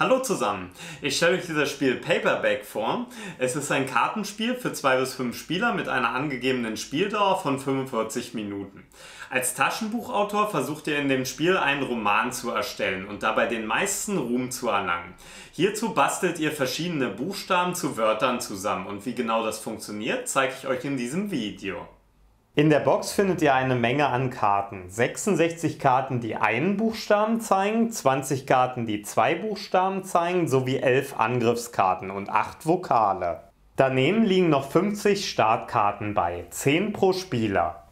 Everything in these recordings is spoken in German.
Hallo zusammen! Ich stelle euch dieses Spiel Paperback vor. Es ist ein Kartenspiel für zwei bis fünf Spieler mit einer angegebenen Spieldauer von 45 Minuten. Als Taschenbuchautor versucht ihr in dem Spiel einen Roman zu erstellen und dabei den meisten Ruhm zu erlangen. Hierzu bastelt ihr verschiedene Buchstaben zu Wörtern zusammen und wie genau das funktioniert, zeige ich euch in diesem Video. In der Box findet ihr eine Menge an Karten. 66 Karten, die einen Buchstaben zeigen, 20 Karten, die zwei Buchstaben zeigen, sowie 11 Angriffskarten und 8 Vokale. Daneben liegen noch 50 Startkarten bei, 10 pro Spieler.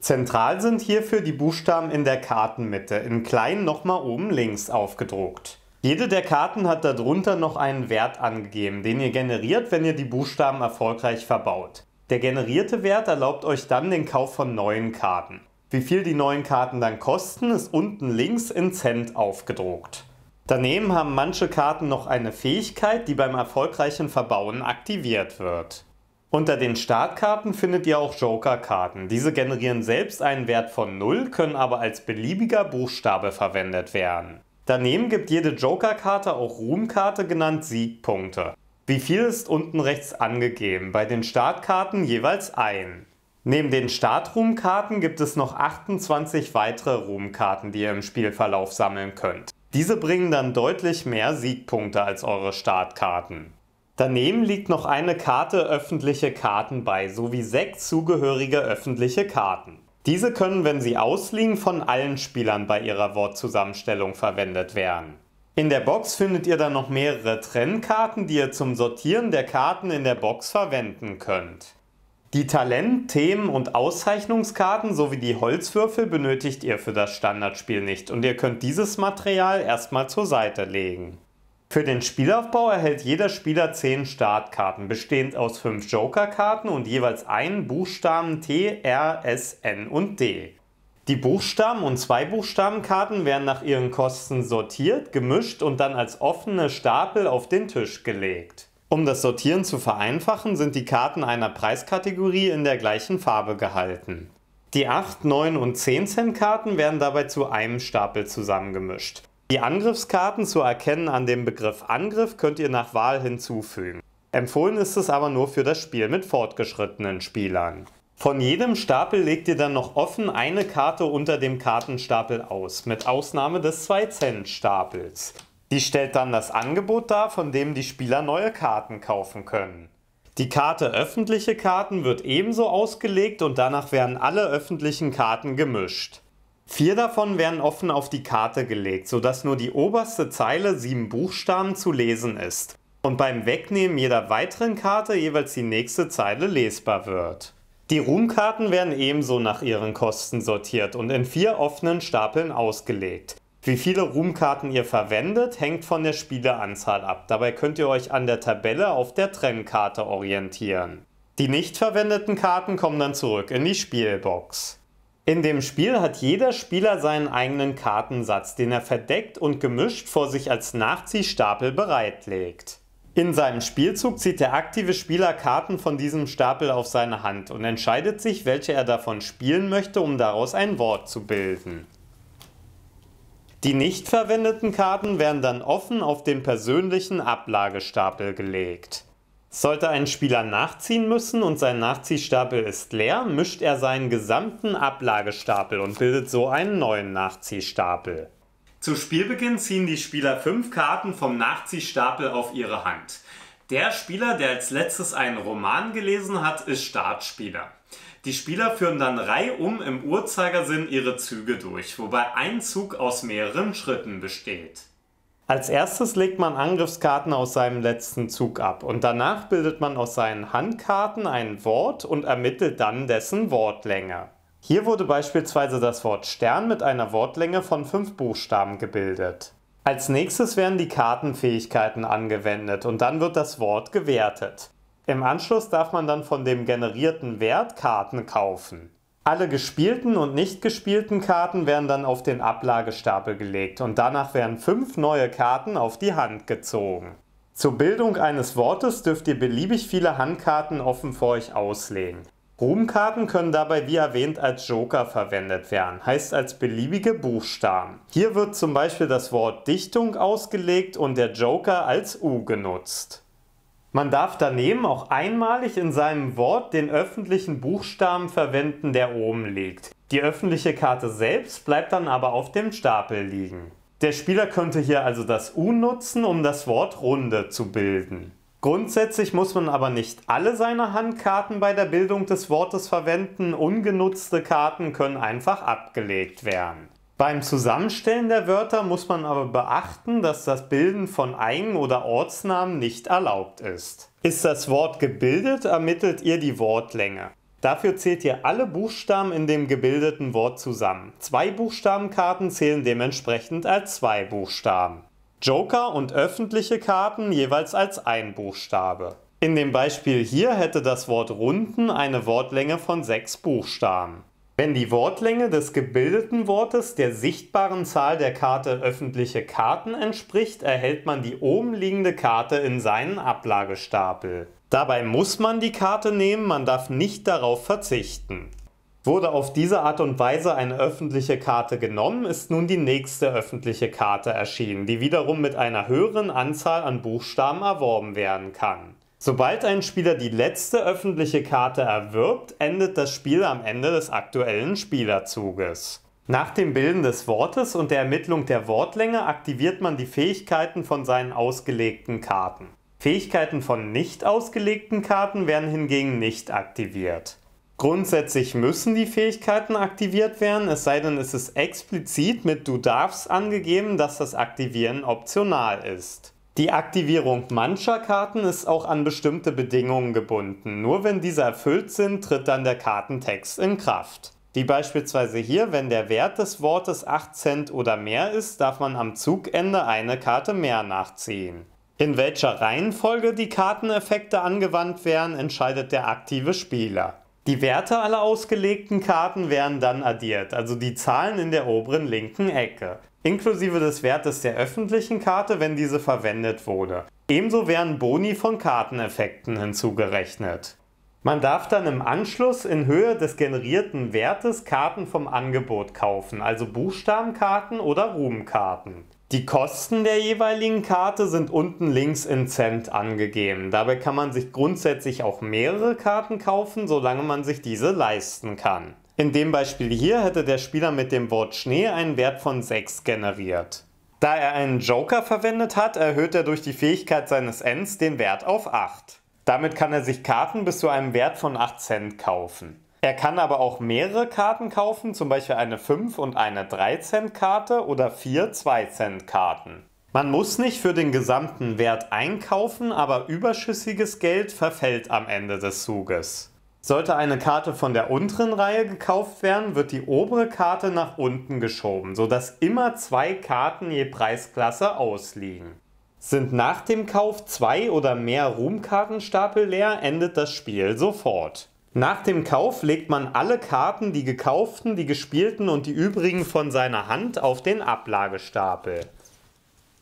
Zentral sind hierfür die Buchstaben in der Kartenmitte, in klein nochmal oben links aufgedruckt. Jede der Karten hat darunter noch einen Wert angegeben, den ihr generiert, wenn ihr die Buchstaben erfolgreich verbaut. Der generierte Wert erlaubt euch dann den Kauf von neuen Karten. Wie viel die neuen Karten dann kosten, ist unten links in Cent aufgedruckt. Daneben haben manche Karten noch eine Fähigkeit, die beim erfolgreichen Verbauen aktiviert wird. Unter den Startkarten findet ihr auch Joker-Karten. Diese generieren selbst einen Wert von 0, können aber als beliebiger Buchstabe verwendet werden. Daneben gibt jede Joker-Karte, auch Ruhmkarte genannt, Siegpunkte. Wie viel ist unten rechts angegeben, bei den Startkarten jeweils ein. Neben den Startruhmkarten gibt es noch 28 weitere Ruhmkarten, die ihr im Spielverlauf sammeln könnt. Diese bringen dann deutlich mehr Siegpunkte als eure Startkarten. Daneben liegt noch eine Karte öffentliche Karten bei, sowie sechs zugehörige öffentliche Karten. Diese können, wenn sie ausliegen, von allen Spielern bei ihrer Wortzusammenstellung verwendet werden. In der Box findet ihr dann noch mehrere Trennkarten, die ihr zum Sortieren der Karten in der Box verwenden könnt. Die Talent-, Themen- und Auszeichnungskarten sowie die Holzwürfel benötigt ihr für das Standardspiel nicht und ihr könnt dieses Material erstmal zur Seite legen. Für den Spielaufbau erhält jeder Spieler 10 Startkarten, bestehend aus 5 Joker-Karten und jeweils einen Buchstaben T, R, S, N und D. Die Buchstaben- und Zwei-Buchstabenkarten werden nach ihren Kosten sortiert, gemischt und dann als offene Stapel auf den Tisch gelegt. Um das Sortieren zu vereinfachen, sind die Karten einer Preiskategorie in der gleichen Farbe gehalten. Die 8, 9 und 10 Cent Karten werden dabei zu einem Stapel zusammengemischt. Die Angriffskarten zu erkennen an dem Begriff Angriff könnt ihr nach Wahl hinzufügen. Empfohlen ist es aber nur für das Spiel mit fortgeschrittenen Spielern. Von jedem Stapel legt ihr dann noch offen eine Karte unter dem Kartenstapel aus, mit Ausnahme des 2-Cent-Stapels. Die stellt dann das Angebot dar, von dem die Spieler neue Karten kaufen können. Die Karte öffentliche Karten wird ebenso ausgelegt und danach werden alle öffentlichen Karten gemischt. Vier davon werden offen auf die Karte gelegt, sodass nur die oberste Zeile sieben Buchstaben zu lesen ist und beim Wegnehmen jeder weiteren Karte jeweils die nächste Zeile lesbar wird. Die Ruhmkarten werden ebenso nach ihren Kosten sortiert und in vier offenen Stapeln ausgelegt. Wie viele Ruhmkarten ihr verwendet, hängt von der Spieleanzahl ab. Dabei könnt ihr euch an der Tabelle auf der Trennkarte orientieren. Die nicht verwendeten Karten kommen dann zurück in die Spielbox. In dem Spiel hat jeder Spieler seinen eigenen Kartensatz, den er verdeckt und gemischt vor sich als Nachziehstapel bereitlegt. In seinem Spielzug zieht der aktive Spieler Karten von diesem Stapel auf seine Hand und entscheidet sich, welche er davon spielen möchte, um daraus ein Wort zu bilden. Die nicht verwendeten Karten werden dann offen auf den persönlichen Ablagestapel gelegt. Sollte ein Spieler nachziehen müssen und sein Nachziehstapel ist leer, mischt er seinen gesamten Ablagestapel und bildet so einen neuen Nachziehstapel. Zu Spielbeginn ziehen die Spieler fünf Karten vom Nachziehstapel auf ihre Hand. Der Spieler, der als letztes einen Roman gelesen hat, ist Startspieler. Die Spieler führen dann reihum im Uhrzeigersinn ihre Züge durch, wobei ein Zug aus mehreren Schritten besteht. Als erstes legt man Angriffskarten aus seinem letzten Zug ab und danach bildet man aus seinen Handkarten ein Wort und ermittelt dann dessen Wortlänge. Hier wurde beispielsweise das Wort Stern mit einer Wortlänge von fünf Buchstaben gebildet. Als nächstes werden die Kartenfähigkeiten angewendet und dann wird das Wort gewertet. Im Anschluss darf man dann von dem generierten Wert Karten kaufen. Alle gespielten und nicht gespielten Karten werden dann auf den Ablagestapel gelegt und danach werden fünf neue Karten auf die Hand gezogen. Zur Bildung eines Wortes dürft ihr beliebig viele Handkarten offen vor euch auslegen. Ruhmkarten können dabei wie erwähnt als Joker verwendet werden, heißt als beliebige Buchstaben. Hier wird zum Beispiel das Wort Dichtung ausgelegt und der Joker als U genutzt. Man darf daneben auch einmalig in seinem Wort den öffentlichen Buchstaben verwenden, der oben liegt. Die öffentliche Karte selbst bleibt dann aber auf dem Stapel liegen. Der Spieler könnte hier also das U nutzen, um das Wort Runde zu bilden. Grundsätzlich muss man aber nicht alle seine Handkarten bei der Bildung des Wortes verwenden, ungenutzte Karten können einfach abgelegt werden. Beim Zusammenstellen der Wörter muss man aber beachten, dass das Bilden von Eigen- oder Ortsnamen nicht erlaubt ist. Ist das Wort gebildet, ermittelt ihr die Wortlänge. Dafür zählt ihr alle Buchstaben in dem gebildeten Wort zusammen. Zwei Buchstabenkarten zählen dementsprechend als zwei Buchstaben. Joker und öffentliche Karten jeweils als ein Buchstabe. In dem Beispiel hier hätte das Wort Runden eine Wortlänge von sechs Buchstaben. Wenn die Wortlänge des gebildeten Wortes der sichtbaren Zahl der Karte öffentliche Karten entspricht, erhält man die oben liegende Karte in seinen Ablagestapel. Dabei muss man die Karte nehmen, man darf nicht darauf verzichten. Wurde auf diese Art und Weise eine öffentliche Karte genommen, ist nun die nächste öffentliche Karte erschienen, die wiederum mit einer höheren Anzahl an Buchstaben erworben werden kann. Sobald ein Spieler die letzte öffentliche Karte erwirbt, endet das Spiel am Ende des aktuellen Spielerzuges. Nach dem Bilden des Wortes und der Ermittlung der Wortlänge aktiviert man die Fähigkeiten von seinen ausgelegten Karten. Fähigkeiten von nicht ausgelegten Karten werden hingegen nicht aktiviert. Grundsätzlich müssen die Fähigkeiten aktiviert werden, es sei denn, es ist explizit mit Du darfst angegeben, dass das Aktivieren optional ist. Die Aktivierung mancher Karten ist auch an bestimmte Bedingungen gebunden. Nur wenn diese erfüllt sind, tritt dann der Kartentext in Kraft. Wie beispielsweise hier, wenn der Wert des Wortes 8 Cent oder mehr ist, darf man am Zugende eine Karte mehr nachziehen. In welcher Reihenfolge die Karteneffekte angewandt werden, entscheidet der aktive Spieler. Die Werte aller ausgelegten Karten werden dann addiert, also die Zahlen in der oberen linken Ecke, inklusive des Wertes der öffentlichen Karte, wenn diese verwendet wurde. Ebenso werden Boni von Karteneffekten hinzugerechnet. Man darf dann im Anschluss in Höhe des generierten Wertes Karten vom Angebot kaufen, also Buchstabenkarten oder Ruhmkarten. Die Kosten der jeweiligen Karte sind unten links in Cent angegeben. Dabei kann man sich grundsätzlich auch mehrere Karten kaufen, solange man sich diese leisten kann. In dem Beispiel hier hätte der Spieler mit dem Wort Schnee einen Wert von 6 generiert. Da er einen Joker verwendet hat, erhöht er durch die Fähigkeit seines Ends den Wert auf 8. Damit kann er sich Karten bis zu einem Wert von 8 Cent kaufen. Er kann aber auch mehrere Karten kaufen, zum Beispiel eine 5 und eine 3 Cent Karte oder vier 2 Cent Karten. Man muss nicht für den gesamten Wert einkaufen, aber überschüssiges Geld verfällt am Ende des Zuges. Sollte eine Karte von der unteren Reihe gekauft werden, wird die obere Karte nach unten geschoben, sodass immer zwei Karten je Preisklasse ausliegen. Sind nach dem Kauf zwei oder mehr Ruhmkartenstapel leer, endet das Spiel sofort. Nach dem Kauf legt man alle Karten, die gekauften, die gespielten und die übrigen von seiner Hand auf den Ablagestapel.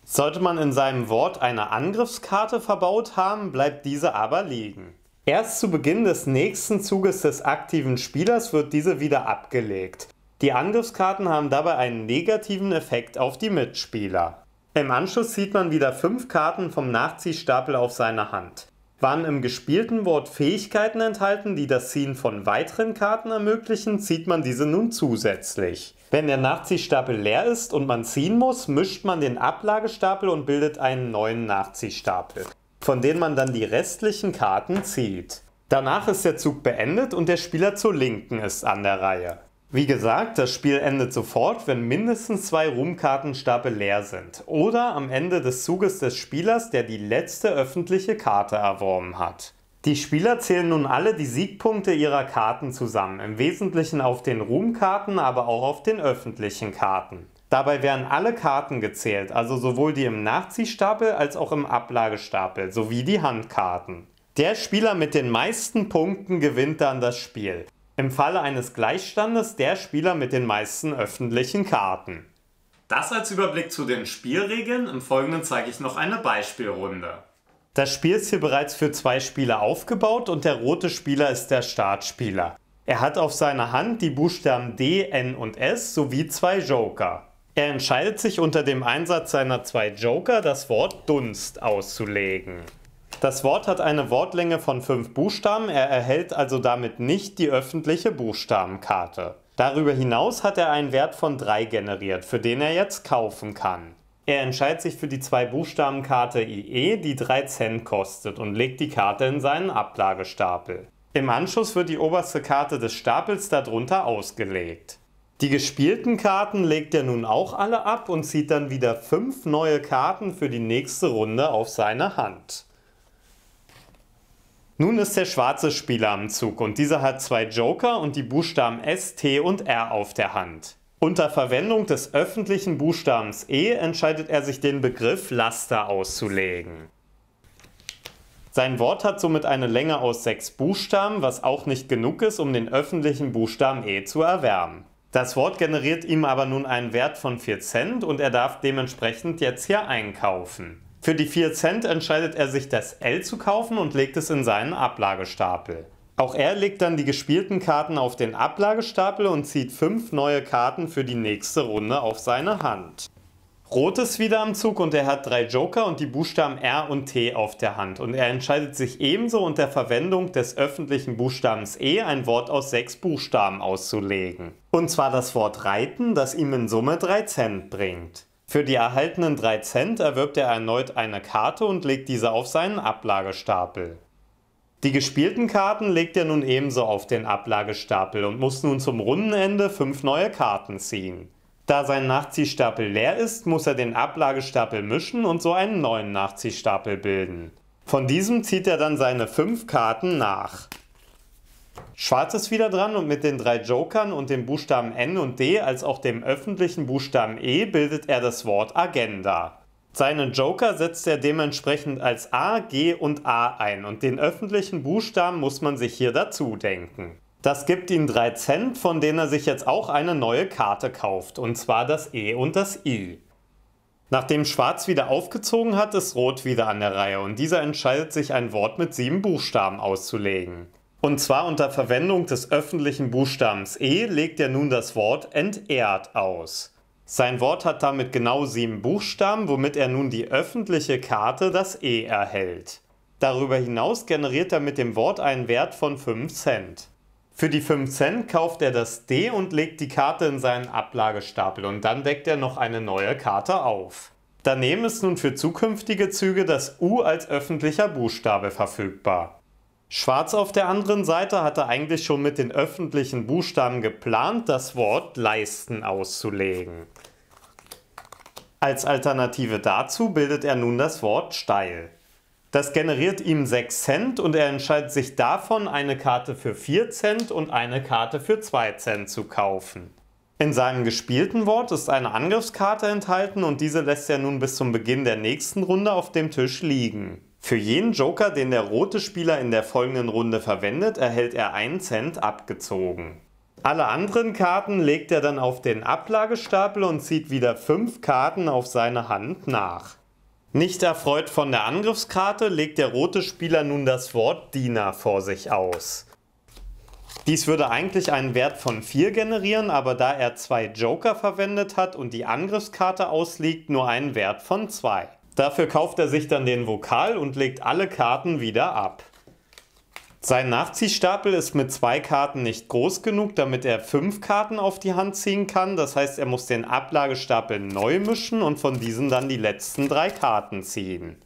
Sollte man in seinem Wort eine Angriffskarte verbaut haben, bleibt diese aber liegen. Erst zu Beginn des nächsten Zuges des aktiven Spielers wird diese wieder abgelegt. Die Angriffskarten haben dabei einen negativen Effekt auf die Mitspieler. Im Anschluss zieht man wieder fünf Karten vom Nachziehstapel auf seine Hand. Waren im gespielten Wort Fähigkeiten enthalten, die das Ziehen von weiteren Karten ermöglichen, zieht man diese nun zusätzlich. Wenn der Nachziehstapel leer ist und man ziehen muss, mischt man den Ablagestapel und bildet einen neuen Nachziehstapel, von dem man dann die restlichen Karten zieht. Danach ist der Zug beendet und der Spieler zur Linken ist an der Reihe. Wie gesagt, das Spiel endet sofort, wenn mindestens zwei Ruhmkartenstapel leer sind oder am Ende des Zuges des Spielers, der die letzte öffentliche Karte erworben hat. Die Spieler zählen nun alle die Siegpunkte ihrer Karten zusammen, im Wesentlichen auf den Ruhmkarten, aber auch auf den öffentlichen Karten. Dabei werden alle Karten gezählt, also sowohl die im Nachziehstapel als auch im Ablagestapel sowie die Handkarten. Der Spieler mit den meisten Punkten gewinnt dann das Spiel. Im Falle eines Gleichstandes der Spieler mit den meisten öffentlichen Karten. Das als Überblick zu den Spielregeln. Im Folgenden zeige ich noch eine Beispielrunde. Das Spiel ist hier bereits für zwei Spieler aufgebaut und der rote Spieler ist der Startspieler. Er hat auf seiner Hand die Buchstaben D, N und S sowie zwei Joker. Er entscheidet sich unter dem Einsatz seiner zwei Joker, das Wort Dunst auszulegen. Das Wort hat eine Wortlänge von fünf Buchstaben, er erhält also damit nicht die öffentliche Buchstabenkarte. Darüber hinaus hat er einen Wert von 3 generiert, für den er jetzt kaufen kann. Er entscheidet sich für die zwei Buchstabenkarte IE, die 3 Cent kostet, und legt die Karte in seinen Ablagestapel. Im Anschluss wird die oberste Karte des Stapels darunter ausgelegt. Die gespielten Karten legt er nun auch alle ab und zieht dann wieder fünf neue Karten für die nächste Runde auf seine Hand. Nun ist der schwarze Spieler am Zug und dieser hat zwei Joker und die Buchstaben S, T und R auf der Hand. Unter Verwendung des öffentlichen Buchstabens E entscheidet er sich den Begriff Laster auszulegen. Sein Wort hat somit eine Länge aus sechs Buchstaben, was auch nicht genug ist, um den öffentlichen Buchstaben E zu erwerben. Das Wort generiert ihm aber nun einen Wert von 4 Cent und er darf dementsprechend jetzt hier einkaufen. Für die 4 Cent entscheidet er sich, das L zu kaufen und legt es in seinen Ablagestapel. Auch er legt dann die gespielten Karten auf den Ablagestapel und zieht 5 neue Karten für die nächste Runde auf seine Hand. Rot ist wieder am Zug und er hat drei Joker und die Buchstaben R und T auf der Hand. Und er entscheidet sich ebenso unter Verwendung des öffentlichen Buchstabens E ein Wort aus sechs Buchstaben auszulegen. Und zwar das Wort Reiten, das ihm in Summe 3 Cent bringt. Für die erhaltenen 3 Cent erwirbt er erneut eine Karte und legt diese auf seinen Ablagestapel. Die gespielten Karten legt er nun ebenso auf den Ablagestapel und muss nun zum Rundenende 5 neue Karten ziehen. Da sein Nachziehstapel leer ist, muss er den Ablagestapel mischen und so einen neuen Nachziehstapel bilden. Von diesem zieht er dann seine 5 Karten nach. Schwarz ist wieder dran und mit den drei Jokern und den Buchstaben N und D als auch dem öffentlichen Buchstaben E bildet er das Wort Agenda. Seinen Joker setzt er dementsprechend als A, G und A ein und den öffentlichen Buchstaben muss man sich hier dazu denken. Das gibt ihm 3 Cent, von denen er sich jetzt auch eine neue Karte kauft, und zwar das E und das I. Nachdem Schwarz wieder aufgezogen hat, ist Rot wieder an der Reihe und dieser entscheidet sich ein Wort mit sieben Buchstaben auszulegen. Und zwar unter Verwendung des öffentlichen Buchstabens E legt er nun das Wort entehrt aus. Sein Wort hat damit genau sieben Buchstaben, womit er nun die öffentliche Karte das E erhält. Darüber hinaus generiert er mit dem Wort einen Wert von 5 Cent. Für die 5 Cent kauft er das D und legt die Karte in seinen Ablagestapel und dann deckt er noch eine neue Karte auf. Daneben ist nun für zukünftige Züge das U als öffentlicher Buchstabe verfügbar. Schwarz auf der anderen Seite hatte eigentlich schon mit den öffentlichen Buchstaben geplant, das Wort leisten auszulegen. Als Alternative dazu bildet er nun das Wort steil. Das generiert ihm 6 Cent und er entscheidet sich davon, eine Karte für 4 Cent und eine Karte für 2 Cent zu kaufen. In seinem gespielten Wort ist eine Angriffskarte enthalten und diese lässt er nun bis zum Beginn der nächsten Runde auf dem Tisch liegen. Für jeden Joker, den der rote Spieler in der folgenden Runde verwendet, erhält er 1 Cent abgezogen. Alle anderen Karten legt er dann auf den Ablagestapel und zieht wieder 5 Karten auf seine Hand nach. Nicht erfreut von der Angriffskarte legt der rote Spieler nun das Wort Diener vor sich aus. Dies würde eigentlich einen Wert von 4 generieren, aber da er zwei Joker verwendet hat und die Angriffskarte ausliegt, nur einen Wert von 2. Dafür kauft er sich dann den Vokal und legt alle Karten wieder ab. Sein Nachziehstapel ist mit zwei Karten nicht groß genug, damit er fünf Karten auf die Hand ziehen kann. Das heißt, er muss den Ablagestapel neu mischen und von diesem dann die letzten drei Karten ziehen.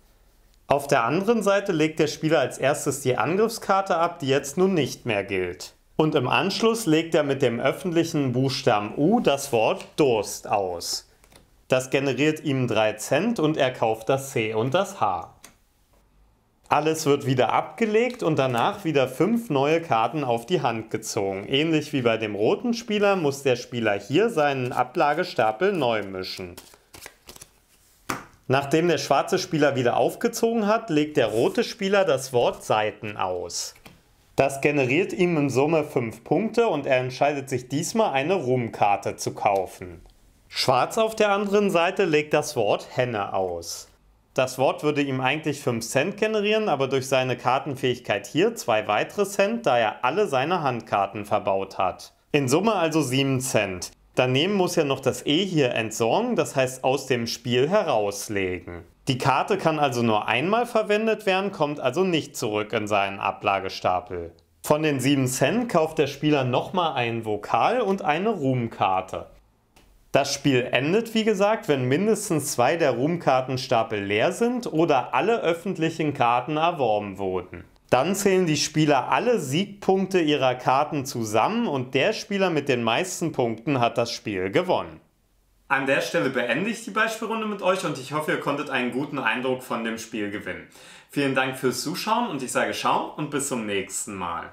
Auf der anderen Seite legt der Spieler als erstes die Angriffskarte ab, die jetzt nun nicht mehr gilt. Und im Anschluss legt er mit dem öffentlichen Buchstaben U das Wort Durst aus. Das generiert ihm 3 Cent und er kauft das C und das H. Alles wird wieder abgelegt und danach wieder 5 neue Karten auf die Hand gezogen. Ähnlich wie bei dem roten Spieler muss der Spieler hier seinen Ablagestapel neu mischen. Nachdem der schwarze Spieler wieder aufgezogen hat, legt der rote Spieler das Wort Seiten aus. Das generiert ihm in Summe 5 Punkte und er entscheidet sich diesmal eine Ruhmkarte zu kaufen. Schwarz auf der anderen Seite legt das Wort Henne aus. Das Wort würde ihm eigentlich 5 Cent generieren, aber durch seine Kartenfähigkeit hier 2 weitere Cent, da er alle seine Handkarten verbaut hat. In Summe also 7 Cent. Daneben muss er noch das E hier entsorgen, das heißt aus dem Spiel herauslegen. Die Karte kann also nur einmal verwendet werden, kommt also nicht zurück in seinen Ablagestapel. Von den 7 Cent kauft der Spieler nochmal ein Vokal und eine Ruhmkarte. Das Spiel endet, wie gesagt, wenn mindestens zwei der Ruhmkartenstapel leer sind oder alle öffentlichen Karten erworben wurden. Dann zählen die Spieler alle Siegpunkte ihrer Karten zusammen und der Spieler mit den meisten Punkten hat das Spiel gewonnen. An der Stelle beende ich die Beispielrunde mit euch und ich hoffe, ihr konntet einen guten Eindruck von dem Spiel gewinnen. Vielen Dank fürs Zuschauen und ich sage Ciao und bis zum nächsten Mal.